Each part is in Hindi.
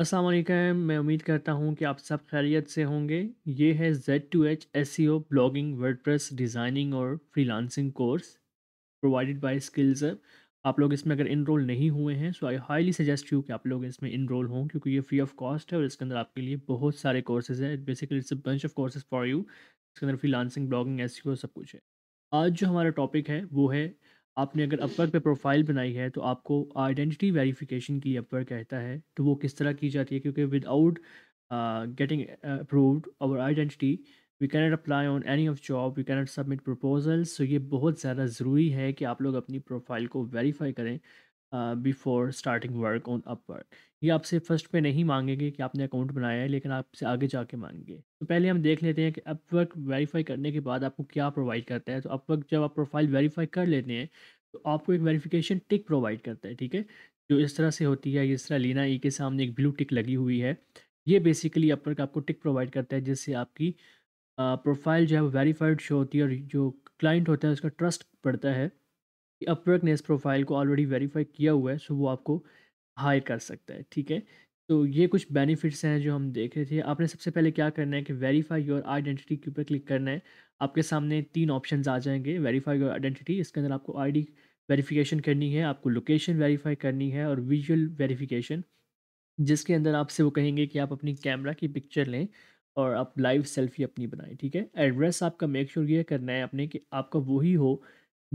अस्सलाम मैं उम्मीद करता हूँ कि आप सब खैरियत से होंगे ये है Z to H S C O blogging WordPress designing और freelancing course provided by skills आप लोग इसमें अगर इनरोल नहीं हुए हैं so I highly suggest you कि आप लोग इसमें इनरोल हों क्योंकि ये फ्री ऑफ कॉस्ट है और इसके अंदर आपके लिए बहुत सारे कोर्सेज़ हैं basically it's bunch of courses for you इसके अंदर freelancing blogging S C O सब कुछ है आज जो हमारा टॉपिक है वो है आपने अगर अपवर्क पे प्रोफाइल बनाई है तो आपको आइडेंटिटी वेरिफिकेशन की अपवर्क कहता है तो वो किस तरह की जाती है क्योंकि without getting approved our identity we cannot apply on any of job we cannot submit proposals so ये बहुत ज़्यादा ज़रूरी है कि आप लोग अपनी प्रोफाइल को वेरीफाई करें before starting work on Upwork ये आपसे फर्स्ट पे नहीं मांगेंगे कि आपने अकाउंट बनाया है लेकिन आपसे आगे जाके मांगेंगे तो पहले हम देख लेते हैं कि अपवर्क वेरीफाई करने के बाद आपको क्या प्रोवाइड करता है तो अपवर्क जब आप प्रोफाइल वेरीफाई कर लेते हैं तो आपको एक वेरीफिकेशन टिक प्रोवाइड करता है ठीक है जो इस तरह से होती है इस तरह लीना ई e के सामने एक ब्लू टिक लगी हुई है ये बेसिकली अपवर्क आपको टिक प्रोवाइड करता है जिससे आपकी प्रोफाइल जो है वो वेरीफाइड शो होती है और जो क्लाइंट होता है उसका ट्रस्ट बढ़ता है अपवर्क ने इस प्रोफाइल को ऑलरेडी वेरीफाई किया हुआ है सो वो आपको हायर कर सकता है ठीक है तो ये कुछ बेनिफिट्स हैं जो हम देख रहे थे आपने सबसे पहले क्या करना है कि वेरीफाई योर आइडेंटिटी के ऊपर क्लिक करना है आपके सामने तीन ऑप्शंस आ जाएंगे वेरीफाई योर आइडेंटिटी इसके अंदर आपको आईडी वेरिफिकेशन करनी है आपको लोकेशन वेरीफाई करनी है और विजुअल वेरीफिकेशन जिसके अंदर आपसे वो कहेंगे कि आप अपनी कैमरा की पिक्चर लें और आप लाइव सेल्फी अपनी बनाएं ठीक है एड्रेस आपका मेक श्योर sure ये करना है अपने कि आपका वही हो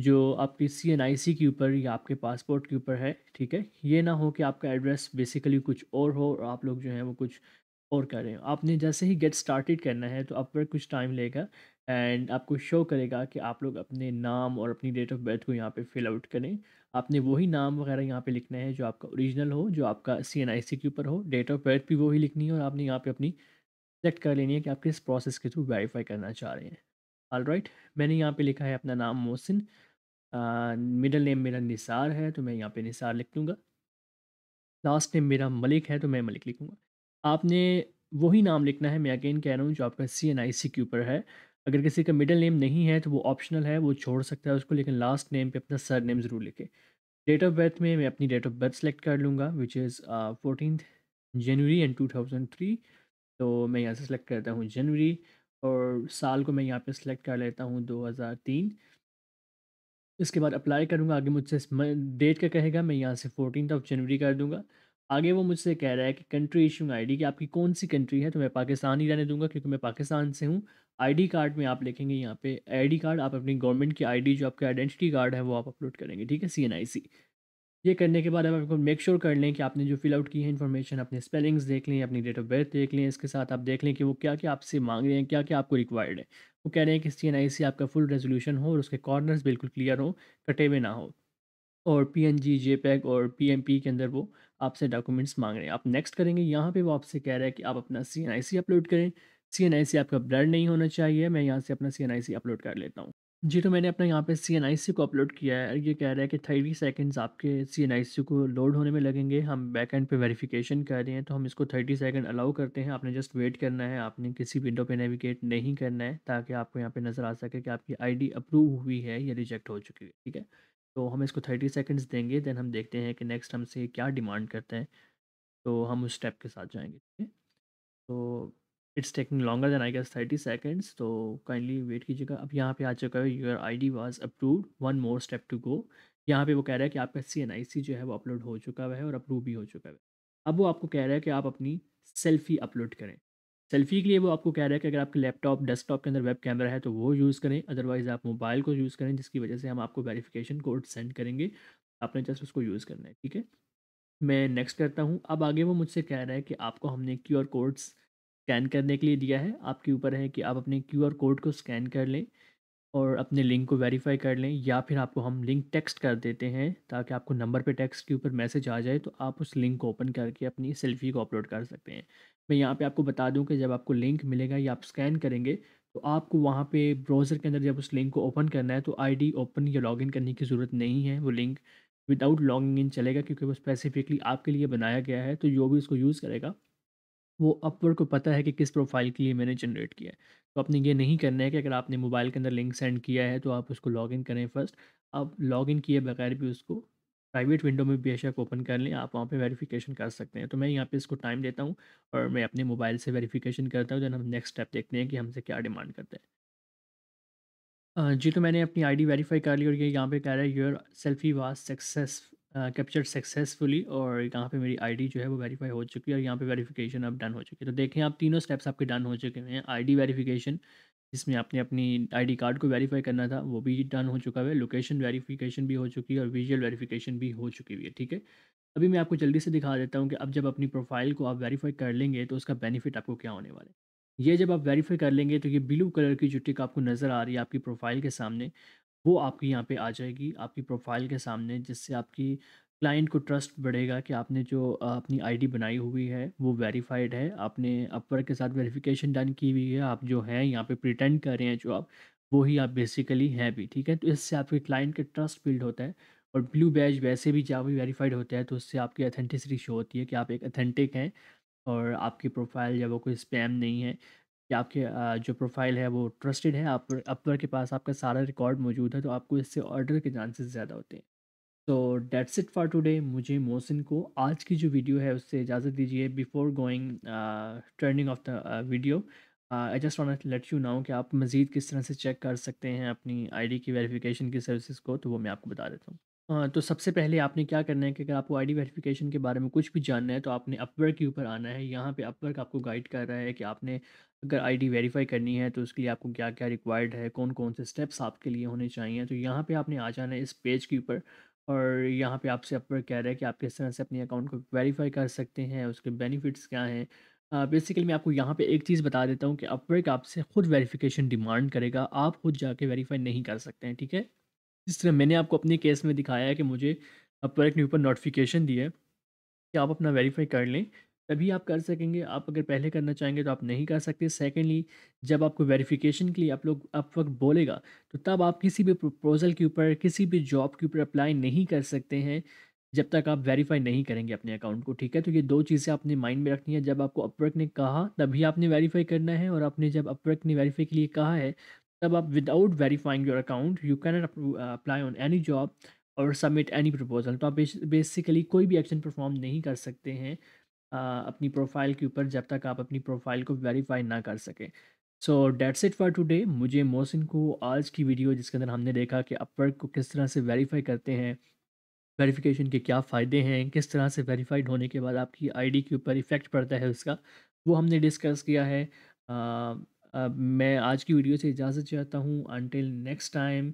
जो आपकी सी एन आई सी के ऊपर या आपके पासपोर्ट के ऊपर है ठीक है ये ना हो कि आपका एड्रेस बेसिकली कुछ और हो और आप लोग जो है वो कुछ और कर रहे हो आपने जैसे ही गेट स्टार्टेड करना है तो आप पर कुछ टाइम लेगा एंड आपको शो करेगा कि आप लोग अपने नाम और अपनी डेट ऑफ बर्थ को यहाँ पे फिल आउट करें आपने वही नाम वगैरह यहाँ पे लिखना है जो आपका ओरिजिनल हो जो आपका सी एन आई सी के ऊपर हो डेट ऑफ बर्थ भी वही लिखनी है और आपने यहाँ पे अपनी सेलेक्ट कर लेनी है कि आप किस प्रोसेस के थ्रू वेरीफाई करना चाह रहे हैं राइट मैंने यहाँ पे लिखा है अपना नाम मोहसिन मिडल नेम मेरा निसार है तो मैं यहाँ पे निसार लिख लूँगा लास्ट नेम मेरा मलिक है तो मैं मलिक लिखूँगा आपने वही नाम लिखना है मैं अगेन कह रहा हूँ जो आपका सी एन आई सी के ऊपर है अगर किसी का मिडल नेम नहीं है तो वो ऑप्शनल है वो छोड़ सकता है उसको लेकिन लास्ट नेम पे अपना सर नेम ज़रूर लिखे डेट ऑफ बर्थ में मैं अपनी डेट ऑफ बर्थ सेलेक्ट कर लूँगा which is fourteen January and two thousand three तो मैं यहाँ से सेलेक्ट करता हूँ जनवरी और साल को मैं यहाँ पे सिलेक्ट कर लेता हूँ 2003 इसके बाद अप्लाई करूँगा आगे मुझसे डेट का कहेगा मैं यहाँ से फोर्टीन ऑफ जनवरी कर दूँगा आगे वो मुझसे कह रहा है कि कंट्री इशूंग आई कि आपकी कौन सी कंट्री है तो मैं पाकिस्तान ही रहने दूंगा क्योंकि मैं पाकिस्तान से हूँ आईडी कार्ड में आप लिखेंगे यहाँ पे आईडी कार्ड आप अपनी गवर्नमेंट की आईडी जो आपके आइडेंटिटी कार्ड है वो आप अपलोड करेंगे ठीक है सी एन आई सी ये करने के बाद अब आपको मेक श्योर कर लें कि आपने जो फिल आउट की है इन्फॉर्मेशन अपने स्पेलिंग्स देख लें अपनी डेट ऑफ बर्थ देख लें इसके साथ आप देख लें कि वो क्या क्या आपसे मांग रहे हैं क्या क्या आपको रिक्वायर्ड है वो कह रहे हैं कि सी एन आई से आपका फुल रेजोल्यूशन हो और उसके कॉर्नर्स बिल्कुल क्लियर हो कटे हुए ना हो और P N G JPEG और पी एम पी के अंदर वो आपसे डॉक्यूमेंट्स मांग रहे हैं आप नेक्स्ट करेंगे यहाँ पर वो आपसे कह रहे हैं कि आप अपना सी एन आई सी अपलोड करें सी एन आई सी आपका ब्लड नहीं होना चाहिए मैं यहाँ से अपना सी एन आई सी अपलोड कर लेता हूँ जी, तो मैंने अपना यहाँ पे सी को अपलोड किया है। ये कह रहा है कि थर्टी सेकंड्स आपके सी को लोड होने में लगेंगे। हम बैक एंड पे वेरिफिकेशन कर रहे हैं, तो हम इसको थर्टी सेकंड अलाउ करते हैं। आपने जस्ट वेट करना है, आपने किसी विंडो पे नेविगेट नहीं करना है, ताकि आपको यहाँ पे नज़र आ सके कि आपकी आईडी अप्रूव हुई है या रिजेक्ट हो चुकी है, ठीक है? तो हम इसको थर्टी सेकेंड्स देंगे, देन हम देखते हैं कि नेक्स्ट हमसे क्या डिमांड करते हैं। तो हम उस स्टेप के साथ जाएँगे, ठीक है? तो it's taking longer than I guess thirty seconds तो काइंडली वेट कीजिएगा अब यहाँ पे आ चुका है your I D was approve one more step to go यहाँ पे वो कह रहा है कि आपका सी एन आई सी जो है वो अपलोड हो चुका है और अप्रूव भी हो चुका है अब वो आपको कह रहा है कि आप अपनी सेल्फ़ी अपलोड करें सेल्फ़ी के लिए वो आपको कह रहा है कि अगर आपके लैपटॉप डेस्कटॉप के अंदर वेब कैमरा है तो वो यूज़ करें अदरवाइज़ आप मोबाइल को यूज़ करें जिसकी वजह से हम आपको वेरीफिकेशन कोड सेंड करेंगे आपने जस्ट उसको यूज़ करना है ठीक है मैं नेक्स्ट करता हूँ अब आगे वो मुझसे कह रहा है कि आपको हमने क्यू आर कोड्स स्कैन करने के लिए दिया है आपके ऊपर है कि आप अपने क्यू कोड को स्कैन कर लें और अपने लिंक को वेरीफाई कर लें या फिर आपको हम लिंक टेक्स्ट कर देते हैं ताकि आपको नंबर पे टेक्स्ट के ऊपर मैसेज आ जाए तो आप उस लिंक को ओपन करके अपनी सेल्फी को अपलोड कर सकते हैं मैं यहाँ पे आपको बता दूँ कि जब आपको लिंक मिलेगा या आप स्कैन करेंगे तो आपको वहाँ पे ब्राउज़र के अंदर जब उस लिंक को ओपन करना है तो आई ओपन या लॉग करने की ज़रूरत नहीं है वो लिंक विदाउट लॉगिंग इन चलेगा क्योंकि वो स्पेसिफिकली आपके लिए बनाया गया है तो जो भी उसको यूज़ करेगा वो अपवर्क को पता है कि किस प्रोफाइल के लिए मैंने जनरेट किया है तो आपने ये नहीं करना है कि अगर आपने मोबाइल के अंदर लिंक सेंड किया है तो आप उसको लॉग इन करें फर्स्ट आप लॉग इन किए बगैर भी उसको प्राइवेट विंडो में बेशक ओपन कर लें आप वहाँ पे वेरिफिकेशन कर सकते हैं तो मैं यहाँ पे इसको टाइम देता हूँ और मैं अपने मोबाइल से वेरिफिकेशन करता हूँ देन हम नेक्स्ट स्टेप देखते हैं कि हमसे क्या डिमांड करते हैं जी तो मैंने अपनी आईडी वेरीफाई कर ली और ये यहाँ पे कह रहा है your selfie was success capture successfully और यहाँ पे मेरी आईडी जो है वो वेरीफाई हो चुकी है और यहाँ पे वेरिफिकेशन अब डन हो चुकी है तो देखें आप तीनों स्टेप्स आपके डन हो चुके हैं आईडी वेरिफिकेशन जिसमें आपने अपनी आईडी कार्ड को वेरीफाई करना था वो भी डन हो चुका है लोकेशन वेरीफिकेशन भी हो चुकी है और विजुअल वेरीफिकेशन भी हो चुकी हुई है ठीक है अभी मैं आपको जल्दी से दिखा देता हूँ कि अब जब अपनी प्रोफाइल को आप वेरीफाई कर लेंगे तो उसका बेनिफिट आपको क्या होने वाला है ये जब आप वेरीफाई कर लेंगे तो ये ब्लू कलर की जुटिक आपको नज़र आ रही है आपकी प्रोफाइल के सामने वो आपकी यहाँ पे आ जाएगी आपकी प्रोफाइल के सामने जिससे आपकी क्लाइंट को ट्रस्ट बढ़ेगा कि आपने जो अपनी आईडी बनाई हुई है वो वेरीफाइड है आपने अपवर के साथ वेरिफिकेशन डन की हुई है आप जो हैं यहाँ पे प्रिटेंड कर रहे हैं जो आप वो ही आप बेसिकली हैं भी ठीक है तो इससे आपके क्लाइंट के ट्रस्ट बिल्ड होता है और ब्लू बैज वैसे भी भी वेरीफाइड होता है तो उससे आपकी अथेंटिसिटी शो होती है कि आप एक अथेंटिक हैं और आपकी प्रोफाइल या वो कोई स्पैम नहीं है कि आपके जो प्रोफाइल है वो ट्रस्टेड है, आप अपवर के पास आपका सारा रिकॉर्ड मौजूद है, तो आपको इससे ऑर्डर के चांसेस ज़्यादा होते हैं। तो डेट्स इट फॉर टुडे मुझे मोहसिन को आज की जो वीडियो है उससे इजाज़त दीजिए before going turning off the video I just want let you now कि आप मज़ीद किस तरह से चेक कर सकते हैं अपनी आईडी की वेरिफिकेशन की सर्विसेज को, तो वो मैं आपको बता देता हूँ। तो सबसे पहले आपने क्या करना है कि अगर आपको आईडी वेरिफिकेशन के बारे में कुछ भी जानना है तो आपने अपवर्क के ऊपर आना है यहाँ पे अपवर्क आपको गाइड कर रहा है कि आपने अगर आईडी वेरीफाई करनी है तो उसके लिए आपको क्या क्या रिक्वायर्ड है कौन कौन से स्टेप्स आपके लिए होने चाहिए तो यहाँ पर आपने आ जाना है इस पेज के ऊपर और यहाँ पर आपसे अपवर्क कह रहा है कि आप किस तरह से अपने अकाउंट को वेरीफाई कर सकते हैं उसके बेनिफिट्स क्या हैं बेसिकली मैं आपको यहाँ पे एक चीज़ बता देता हूँ कि अपवर्क आपसे खुद वेरिफिकेशन डिमांड करेगा आप खुद जाके वेरीफाई नहीं कर सकते हैं ठीक है जिस तरह मैंने आपको अपने केस में दिखाया है कि मुझे प्रोडक्ट ने ऊपर नोटिफिकेशन दी है कि आप अपना वेरीफाई कर लें तभी आप कर सकेंगे आप अगर पहले करना चाहेंगे तो आप नहीं कर सकते सेकेंडली जब आपको वेरिफिकेशन के लिए आप लोग आप वक्त बोलेगा तो तब आप किसी भी प्रपोजल के ऊपर किसी भी जॉब के ऊपर अप्लाई नहीं कर सकते हैं जब तक आप वेरीफाई नहीं करेंगे अपने अकाउंट को ठीक है तो ये दो चीज़ें आपने माइंड में रखनी है जब आपको अपवर्क ने कहा तभी आपने वेरीफाई करना है और आपने जब अपवर्क ने वेरीफाई के लिए कहा है तब आप without verifying your account you can apply on any job और सबमिट एनी प्रपोजल तो आप बेसिकली कोई भी एक्शन परफॉर्म नहीं कर सकते हैं आ, uh, अपनी प्रोफाइल के ऊपर जब तक आप अपनी प्रोफाइल को वेरीफाई ना कर सकें so that's it for today मुझे मोहसिन को आज की वीडियो जिसके अंदर हमने देखा कि अपवर्क को किस तरह से वेरीफाई करते हैं वेरिफिकेशन के क्या फ़ायदे हैं किस तरह से वेरीफाइड होने के बाद आपकी आईडी के ऊपर इफ़ेक्ट पड़ता है उसका वो हमने डिस्कस किया है uh, मैं आज की वीडियो से इजाज़त चाहता हूँ until next time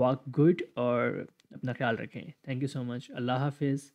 walk good और अपना ख्याल रखें थैंक यू सो मच अल्लाह हाफिज़